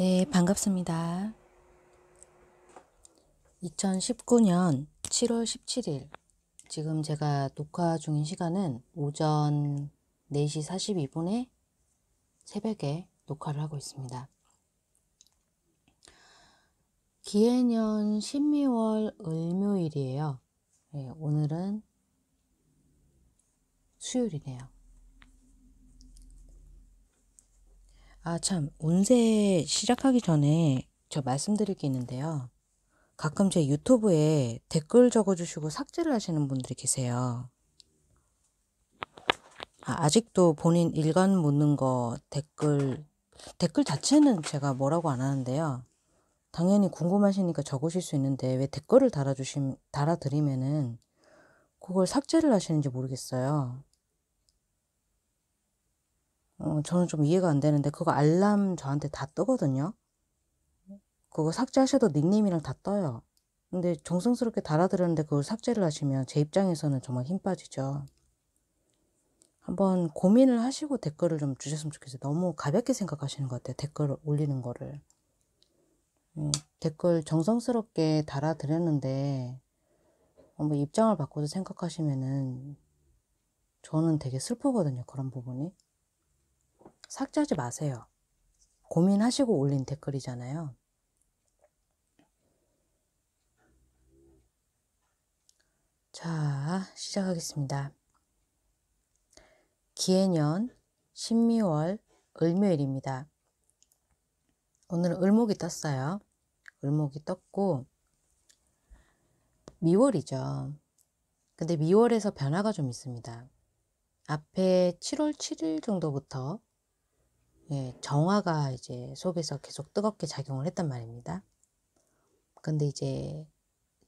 네, 반갑습니다. 2019년 7월 17일 지금 제가 녹화 중인 시간은 오전 4시 42분에 새벽에 녹화를 하고 있습니다. 기해년 12월 을묘일이에요. 네, 오늘은 수요일이네요. 아, 참, 운세 시작하기 전에 저 말씀드릴 게 있는데요. 가끔 제 유튜브에 댓글 적어주시고 삭제를 하시는 분들이 계세요. 아, 아직도 본인 일관 묻는 거 댓글, 댓글 자체는 제가 뭐라고 안 하는데요. 당연히 궁금하시니까 적으실 수 있는데 왜 댓글을 달아주심, 달아드리면은 그걸 삭제를 하시는지 모르겠어요. 어, 저는 좀 이해가 안 되는데 그거 알람 저한테 다 뜨거든요. 그거 삭제하셔도 닉네임이랑 다 떠요. 근데 정성스럽게 달아드렸는데 그걸 삭제를 하시면 제 입장에서는 정말 힘 빠지죠. 한번 고민을 하시고 댓글을 좀 주셨으면 좋겠어요. 너무 가볍게 생각하시는 것 같아요. 댓글 을 올리는 거를. 음, 댓글 정성스럽게 달아드렸는데 한번 입장을 바꿔서 생각하시면은 저는 되게 슬프거든요. 그런 부분이. 삭제하지 마세요. 고민하시고 올린 댓글이잖아요. 자, 시작하겠습니다. 기해년 신미월 을묘일입니다. 오늘은 을목이 떴어요. 을목이 떴고 미월이죠. 근데 미월에서 변화가 좀 있습니다. 앞에 7월 7일 정도부터 예, 정화가 이제 속에서 계속 뜨겁게 작용을 했단 말입니다. 근데 이제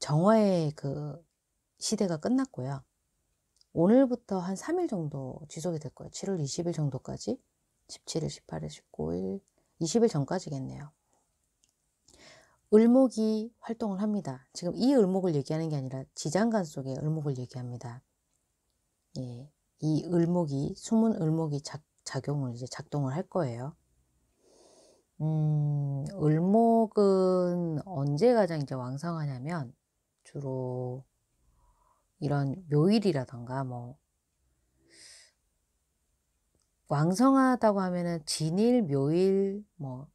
정화의 그 시대가 끝났고요. 오늘부터 한 3일 정도 지속이 될 거예요. 7월 20일 정도까지. 17일, 18일, 19일, 20일 전까지겠네요. 을목이 활동을 합니다. 지금 이 을목을 얘기하는 게 아니라 지장간 속의 을목을 얘기합니다. 예, 이 을목이, 숨은 을목이 작, 작용을 이제 작동을 할 거예요. 음, 을목은 언제 가장 이제 왕성하냐면 주로 이런 묘일이라던가 뭐 왕성하다고 하면은 진일, 묘일, 뭐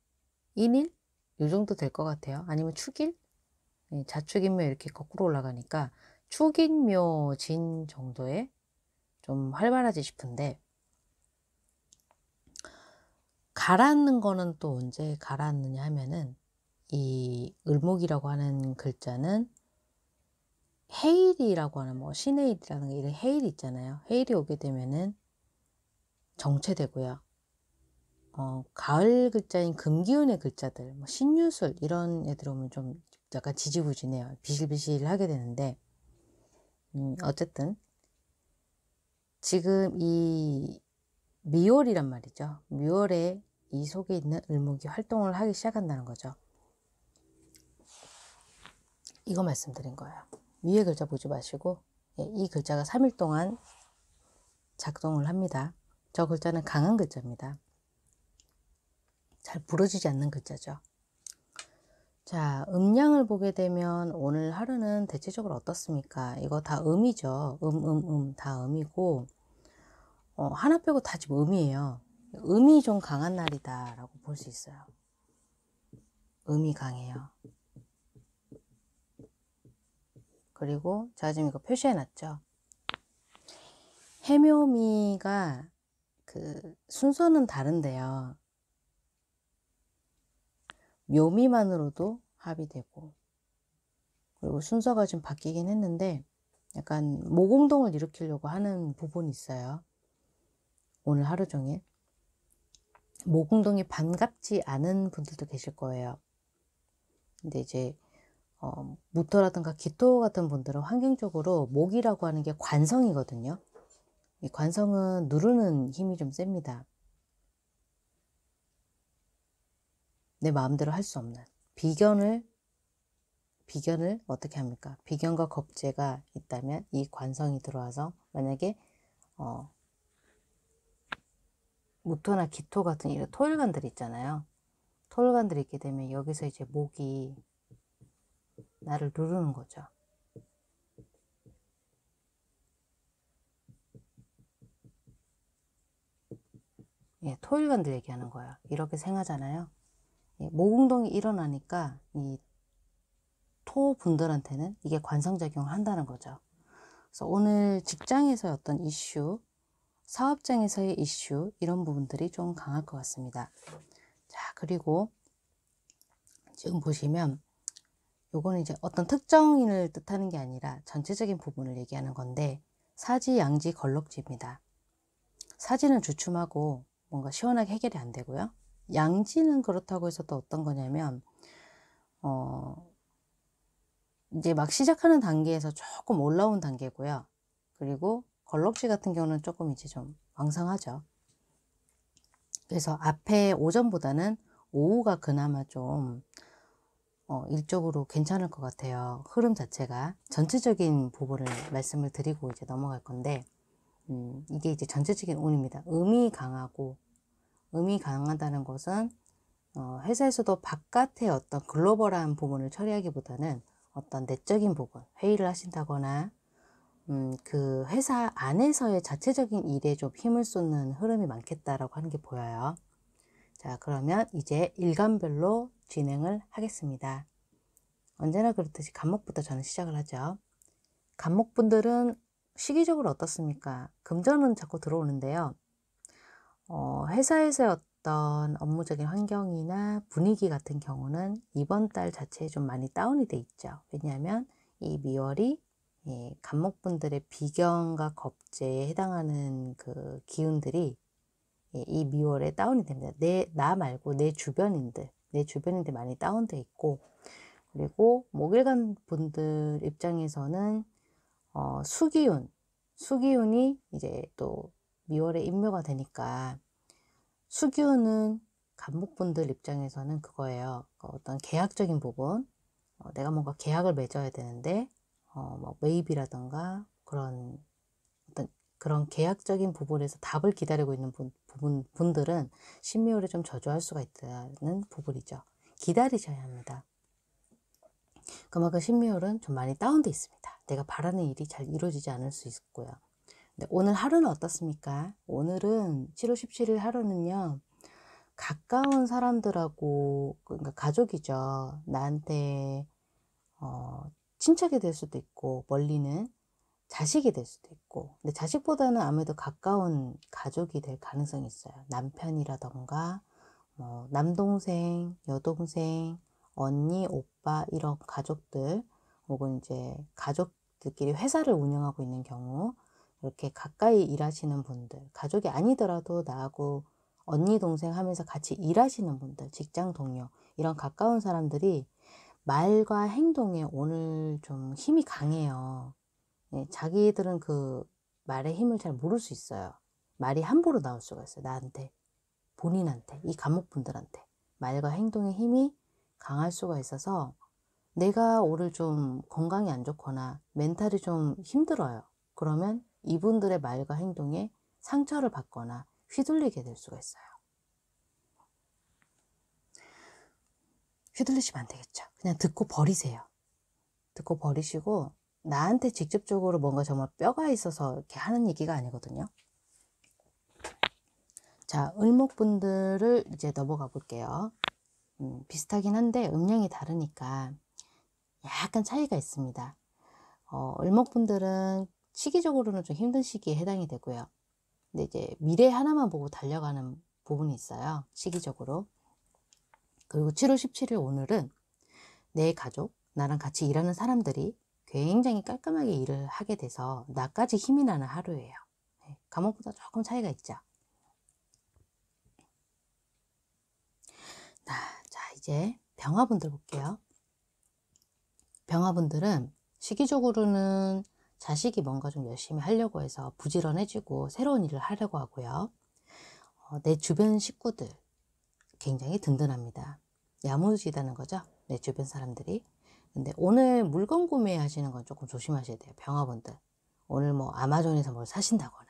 인일 요 정도 될 것 같아요. 아니면 축일 예, 자축인묘 이렇게 거꾸로 올라가니까 축인묘 진 정도에 좀 활발하지 싶은데 가라앉는 거는 또 언제 가라앉느냐 하면은 이 을목이라고 하는 글자는 헤일이라고 하는 뭐시네이라는 이런 헤일 있잖아요. 헤일이 오게 되면은 정체되고요. 어, 가을 글자인 금기운의 글자들, 뭐 신유술 이런 애들 오면 좀 약간 지지부진해요. 비실비실하게 되는데 음, 어쨌든 지금 이 미월이란 말이죠. 미월에 이 속에 있는 을목이 활동을 하기 시작한다는 거죠. 이거 말씀드린 거예요. 위에 글자 보지 마시고 예, 이 글자가 3일 동안 작동을 합니다. 저 글자는 강한 글자입니다. 잘 부러지지 않는 글자죠. 자, 음량을 보게 되면 오늘 하루는 대체적으로 어떻습니까? 이거 다 음이죠. 음, 음, 음, 다 음이고, 어, 하나 빼고 다 지금 음이에요. 음이 좀 강한 날이다라고 볼 수 있어요. 음이 강해요. 그리고 제가 지금 이거 표시해 놨죠. 해묘미가 그 순서는 다른데요. 묘미만으로도 합이 되고 그리고 순서가 좀 바뀌긴 했는데 약간 모공동을 일으키려고 하는 부분이 있어요. 오늘 하루 종일. 모공동이 반갑지 않은 분들도 계실 거예요. 근데 이제 어, 무토라든가 기토 같은 분들은 환경적으로 목이라고 하는 게 관성이거든요. 이 관성은 누르는 힘이 좀 셉니다. 내 마음대로 할 수 없는 비견을 비견을 어떻게 합니까? 비견과 겁재가 있다면 이 관성이 들어와서 만약에 어, 무토나 기토 같은 이런 토일관들 있잖아요. 토일관들이 있게 되면 여기서 이제 목이 나를 누르는 거죠. 예, 토일관들 얘기하는 거예요. 이렇게 생하잖아요. 예, 모공동이 일어나니까 이 토분들한테는 이게 관성작용을 한다는 거죠. 그래서 오늘 직장에서 어떤 이슈, 사업장에서의 이슈 이런 부분들이 좀 강할 것 같습니다. 자 그리고 지금 보시면 요거는 이제 어떤 특정인을 뜻하는 게 아니라 전체적인 부분을 얘기하는 건데 사지, 양지, 걸럭지입니다. 사지는 주춤하고 뭔가 시원하게 해결이 안 되고요. 양지는 그렇다고 해서 또 어떤 거냐면 어 이제 막 시작하는 단계에서 조금 올라온 단계고요. 그리고 걸럭지 같은 경우는 조금 이제 좀 왕성하죠. 그래서 앞에 오전보다는 오후가 그나마 좀 어, 일적으로 괜찮을 것 같아요. 흐름 자체가 전체적인 부분을 말씀을 드리고 이제 넘어갈 건데 음, 이게 이제 전체적인 운입니다. 음이 강하고 음이 강하다는 것은 어, 회사에서도 바깥의 어떤 글로벌한 부분을 처리하기보다는 어떤 내적인 부분, 회의를 하신다거나 음, 그 회사 안에서의 자체적인 일에 좀 힘을 쏟는 흐름이 많겠다라고 하는 게 보여요. 자, 그러면 이제 일간별로 진행을 하겠습니다. 언제나 그렇듯이 간목부터 저는 시작을 하죠. 간목분들은 시기적으로 어떻습니까? 금전은 자꾸 들어오는데요. 어, 회사에서의 어떤 업무적인 환경이나 분위기 같은 경우는 이번 달 자체에 좀 많이 다운이 돼 있죠. 왜냐하면 이 미월이 예, 감목분들의비경과 겁제에 해당하는 그 기운들이 예, 이 미월에 다운이 됩니다. 내, 나 말고 내 주변인들, 내 주변인들 많이 다운돼 있고, 그리고 목일간 분들 입장에서는 어, 수기운, 수기운이 이제 또 미월에 임묘가 되니까 수기운은 감목분들 입장에서는 그거예요. 그 어떤 계약적인 부분, 어, 내가 뭔가 계약을 맺어야 되는데 어뭐 매입이라던가 그런 어떤 그런 계약적인 부분에서 답을 기다리고 있는 분, 부분, 분들은 심미율이좀 저조할 수가 있다는 부분이죠. 기다리셔야 합니다. 그만큼 심미율은좀 많이 다운되어 있습니다. 내가 바라는 일이 잘 이루어지지 않을 수 있고요. 근데 오늘 하루는 어떻습니까? 오늘은 7월 17일 하루는요. 가까운 사람들하고 그러니까 가족이죠. 나한테 어, 친척이 될 수도 있고 멀리는 자식이 될 수도 있고 근데 자식보다는 아무래도 가까운 가족이 될 가능성이 있어요 남편이라던가 뭐 남동생 여동생 언니 오빠 이런 가족들 혹은 이제 가족들끼리 회사를 운영하고 있는 경우 이렇게 가까이 일하시는 분들 가족이 아니더라도 나하고 언니 동생 하면서 같이 일하시는 분들 직장 동료 이런 가까운 사람들이 말과 행동에 오늘 좀 힘이 강해요. 예, 자기들은 그 말의 힘을 잘 모를 수 있어요. 말이 함부로 나올 수가 있어요. 나한테, 본인한테, 이 감옥분들한테. 말과 행동의 힘이 강할 수가 있어서 내가 오늘 좀 건강이 안 좋거나 멘탈이 좀 힘들어요. 그러면 이분들의 말과 행동에 상처를 받거나 휘둘리게 될 수가 있어요. 휘둘리시면 안 되겠죠. 그냥 듣고 버리세요. 듣고 버리시고 나한테 직접적으로 뭔가 정말 뼈가 있어서 이렇게 하는 얘기가 아니거든요. 자, 을목분들을 이제 넘어가 볼게요. 음, 비슷하긴 한데 음량이 다르니까 약간 차이가 있습니다. 어, 을목분들은 시기적으로는 좀 힘든 시기에 해당이 되고요. 근데 이제 미래 하나만 보고 달려가는 부분이 있어요. 시기적으로. 그리고 7월 17일 오늘은 내 가족, 나랑 같이 일하는 사람들이 굉장히 깔끔하게 일을 하게 돼서 나까지 힘이 나는 하루예요. 네, 감옥보다 조금 차이가 있죠. 자, 이제 병화분들 볼게요. 병화분들은 시기적으로는 자식이 뭔가 좀 열심히 하려고 해서 부지런해지고 새로운 일을 하려고 하고요. 어, 내 주변 식구들, 굉장히 든든합니다. 야무지다는 거죠. 내 주변 사람들이. 근데 오늘 물건 구매하시는 건 조금 조심하셔야 돼요. 병화분들. 오늘 뭐 아마존에서 뭘 사신다거나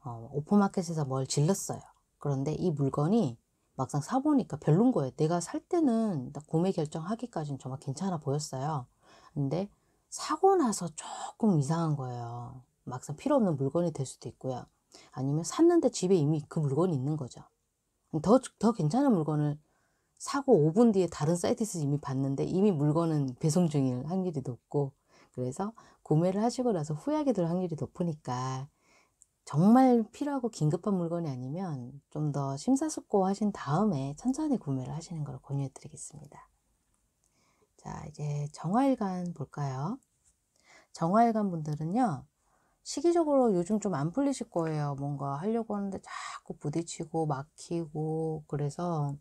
어, 뭐 오픈마켓에서 뭘 질렀어요. 그런데 이 물건이 막상 사보니까 별론 거예요. 내가 살 때는 구매 결정하기까지는 정말 괜찮아 보였어요. 근데 사고 나서 조금 이상한 거예요. 막상 필요 없는 물건이 될 수도 있고요. 아니면 샀는데 집에 이미 그 물건이 있는 거죠. 음, 더, 더 괜찮은 물건을 사고 5분 뒤에 다른 사이트에서 이미 봤는데 이미 물건은 배송 중일 확률이 높고 그래서 구매를 하시고 나서 후회하게 될 확률이 높으니까 정말 필요하고 긴급한 물건이 아니면 좀 더 심사숙고 하신 다음에 천천히 구매를 하시는 걸 권유해 드리겠습니다. 자, 이제 정화일간 볼까요? 정화일간 분들은요, 시기적으로 요즘 좀 안 풀리실 거예요. 뭔가 하려고 하는데 자꾸 부딪히고 막히고 그래서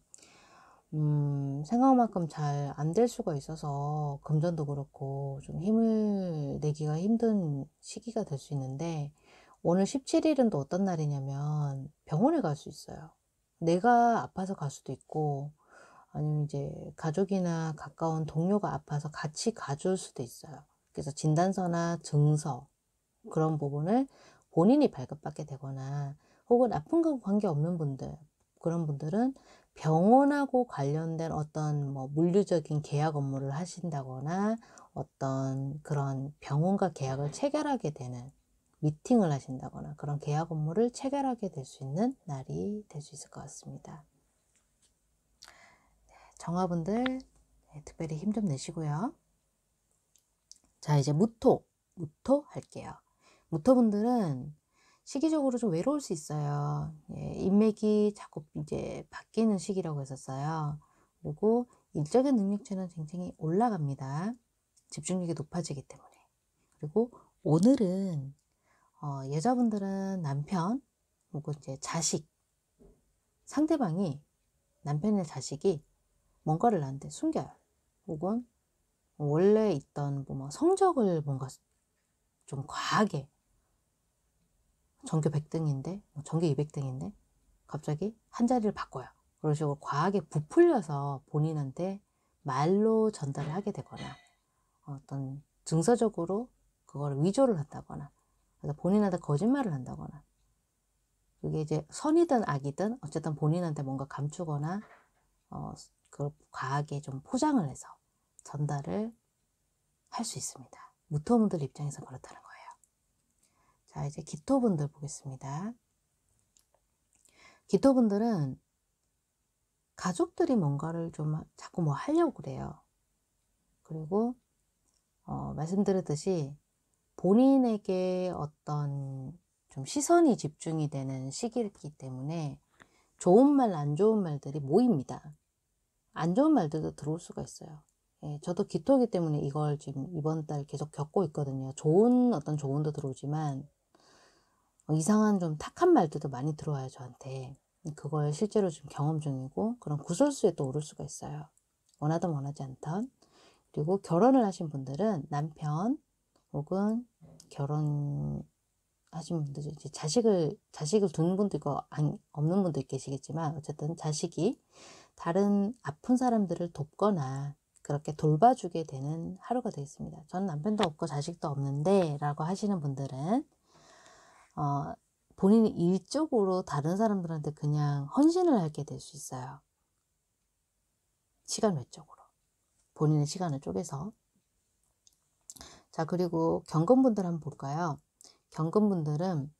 음, 생각만큼 잘 안 될 수가 있어서 금전도 그렇고 좀 힘을 내기가 힘든 시기가 될 수 있는데 오늘 17일은 또 어떤 날이냐면 병원에 갈 수 있어요. 내가 아파서 갈 수도 있고 아니면 이제 가족이나 가까운 동료가 아파서 같이 가줄 수도 있어요. 그래서 진단서나 증서 그런 부분을 본인이 발급받게 되거나 혹은 아픈 건 관계없는 분들 그런 분들은 병원하고 관련된 어떤 뭐 물류적인 계약 업무를 하신다거나 어떤 그런 병원과 계약을 체결하게 되는 미팅을 하신다거나 그런 계약 업무를 체결하게 될 수 있는 날이 될 수 있을 것 같습니다. 네, 정화분들 네, 특별히 힘 좀 내시고요. 자 이제 무토 무토 할게요. 모터분들은 시기적으로 좀 외로울 수 있어요. 예, 인맥이 자꾸 이제 바뀌는 시기라고 했었어요. 그리고 일적인 능력치는 굉장히 올라갑니다. 집중력이 높아지기 때문에. 그리고 오늘은 어, 여자분들은 남편 혹은 이제 자식 상대방이 남편의 자식이 뭔가를 나한테 숨겨요. 혹은 원래 있던 뭐 성적을 뭔가 좀 과하게 전교 100등인데, 뭐 전교 200등인데, 갑자기 한 자리를 바꿔요. 그런 식으로 과하게 부풀려서 본인한테 말로 전달을 하게 되거나, 어떤 증서적으로 그걸 위조를 한다거나, 본인한테 거짓말을 한다거나, 그게 이제 선이든 악이든 어쨌든 본인한테 뭔가 감추거나, 어, 그걸 과하게 좀 포장을 해서 전달을 할 수 있습니다. 무토문들 입장에서 그렇다는 거죠. 자, 이제 기토분들 보겠습니다. 기토분들은 가족들이 뭔가를 좀 자꾸 뭐 하려고 그래요. 그리고 어, 말씀드렸듯이 본인에게 어떤 좀 시선이 집중이 되는 시기이기 때문에 좋은 말, 안 좋은 말들이 모입니다. 안 좋은 말들도 들어올 수가 있어요. 예, 저도 기토기 때문에 이걸 지금 이번 달 계속 겪고 있거든요. 좋은 어떤 조언도 들어오지만 어, 이상한 좀 탁한 말들도 많이 들어와요, 저한테. 그걸 실제로 지금 경험 중이고 그런 구설수에 또 오를 수가 있어요. 원하든 원하지 않던. 그리고 결혼을 하신 분들은 남편 혹은 결혼 하신 분들 이제 자식을 자식을 두는 분도 있고 아 없는 분도 계시겠지만 어쨌든 자식이 다른 아픈 사람들을 돕거나 그렇게 돌봐주게 되는 하루가 되겠습니다. 전 남편도 없고 자식도 없는데라고 하시는 분들은 어, 본인이 일적으로 다른 사람들한테 그냥 헌신을 하게 될 수 있어요. 시간 외적으로. 본인의 시간을 쪼개서. 자, 그리고 경건분들 한번 볼까요? 경건분들은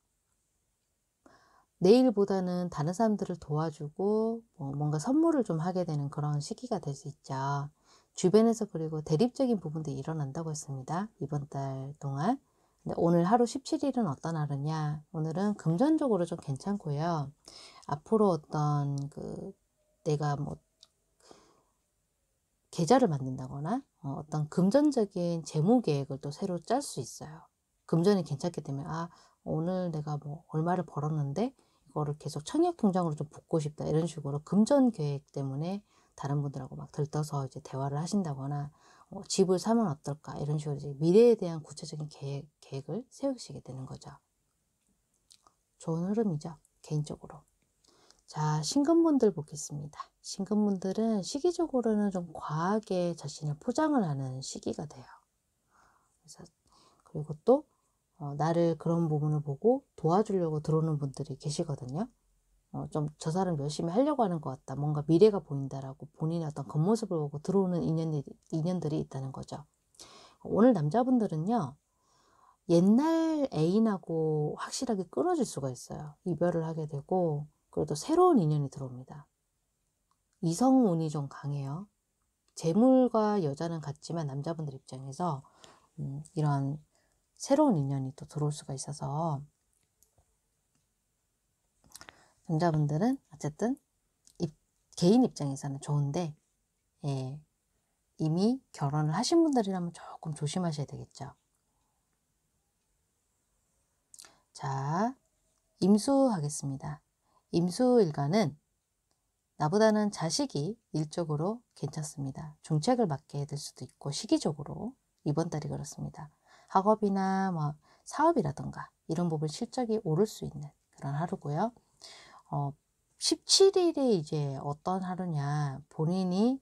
내일보다는 다른 사람들을 도와주고 뭐 뭔가 선물을 좀 하게 되는 그런 시기가 될 수 있죠. 주변에서 그리고 대립적인 부분도 일어난다고 했습니다. 이번 달 동안. 근데 오늘 하루 17일은 어떤 하루냐? 오늘은 금전적으로 좀 괜찮고요. 앞으로 어떤 그 내가 뭐 계좌를 만든다거나 어, 떤 금전적인 재무 계획을 또 새로 짤 수 있어요. 금전이 괜찮기 때문에 아 오늘 내가 뭐 얼마를 벌었는데 이거를 계속 청약 통장으로 좀 붓고 싶다 이런 식으로 금전 계획 때문에 다른 분들하고 막 들떠서 이제 대화를 하신다거나 뭐 집을 사면 어떨까 이런 식으로 이제 미래에 대한 구체적인 계획 계획을 세우시게 되는 거죠. 좋은 흐름이죠. 개인적으로. 자, 신금분들 보겠습니다. 신금분들은 시기적으로는 좀 과하게 자신을 포장을 하는 시기가 돼요. 그래서 그리고 또 어, 나를 그런 부분을 보고 도와주려고 들어오는 분들이 계시거든요. 어, 좀 저 사람 열심히 하려고 하는 것 같다. 뭔가 미래가 보인다라고 본인의 어떤 겉모습을 보고 들어오는 인연이 인연들이 있다는 거죠. 오늘 남자분들은요. 옛날 애인하고 확실하게 끊어질 수가 있어요. 이별을 하게 되고, 그래도 새로운 인연이 들어옵니다. 이성운이 좀 강해요. 재물과 여자는 같지만 남자분들 입장에서 음, 이런 새로운 인연이 또 들어올 수가 있어서 남자분들은 어쨌든 입, 개인 입장에서는 좋은데 예, 이미 결혼을 하신 분들이라면 조금 조심하셔야 되겠죠. 자, 임수 하겠습니다. 임수 일가는 나보다는 자식이 일적으로 괜찮습니다. 중책을 맡게 될 수도 있고 시기적으로 이번 달이 그렇습니다. 학업이나 뭐 사업이라든가 이런 부분 실적이 오를 수 있는 그런 하루고요. 어, 17일이 이제 어떤 하루냐 본인이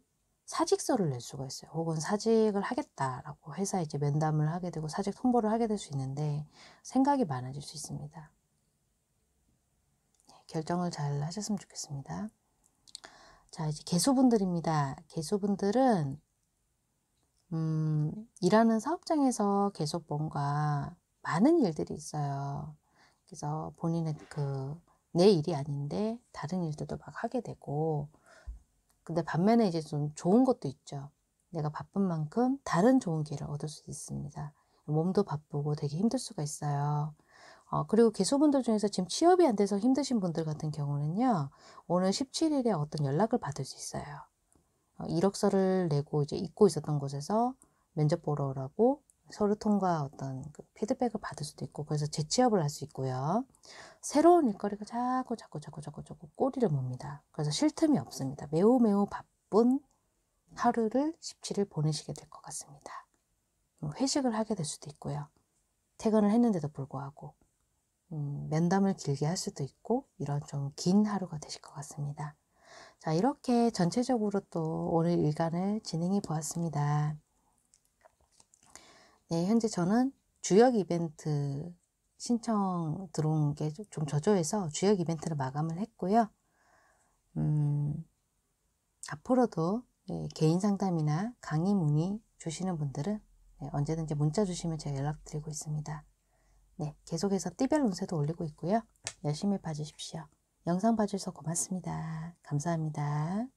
사직서를 낼 수가 있어요. 혹은 사직을 하겠다라고 회사에 이제 면담을 하게 되고 사직 통보를 하게 될 수 있는데 생각이 많아질 수 있습니다. 네, 결정을 잘 하셨으면 좋겠습니다. 자, 이제 개소분들입니다. 개소분들은 음, 일하는 사업장에서 계속 뭔가 많은 일들이 있어요. 그래서 본인의 그 내 일이 아닌데 다른 일들도 막 하게 되고 근데 반면에 이제 좀 좋은 것도 있죠. 내가 바쁜 만큼 다른 좋은 기회를 얻을 수 있습니다. 몸도 바쁘고 되게 힘들 수가 있어요. 어, 그리고 개소분들 중에서 지금 취업이 안 돼서 힘드신 분들 같은 경우는요, 오늘 17일에 어떤 연락을 받을 수 있어요. 어, 이력서를 내고 이제 잊고 있었던 곳에서 면접 보러 오라고 서류통과 어떤 그 피드백을 받을 수도 있고 그래서 재취업을 할 수 있고요. 새로운 일거리가 자꾸 자꾸 자꾸 자꾸 자꾸 꼬리를 뭅니다. 그래서 쉴 틈이 없습니다. 매우 매우 바쁜 하루를 17일 보내시게 될 것 같습니다. 음, 회식을 하게 될 수도 있고요. 퇴근을 했는데도 불구하고 음, 면담을 길게 할 수도 있고 이런 좀 긴 하루가 되실 것 같습니다. 자 이렇게 전체적으로 또 오늘 일간을 진행해 보았습니다. 네, 현재 저는 주역 이벤트 신청 들어온 게 좀 저조해서 주역 이벤트를 마감을 했고요. 음, 앞으로도 예, 개인 상담이나 강의 문의 주시는 분들은 네, 언제든지 문자 주시면 제가 연락드리고 있습니다. 네, 계속해서 띠별 운세도 올리고 있고요. 열심히 봐주십시오. 영상 봐주셔서 고맙습니다. 감사합니다.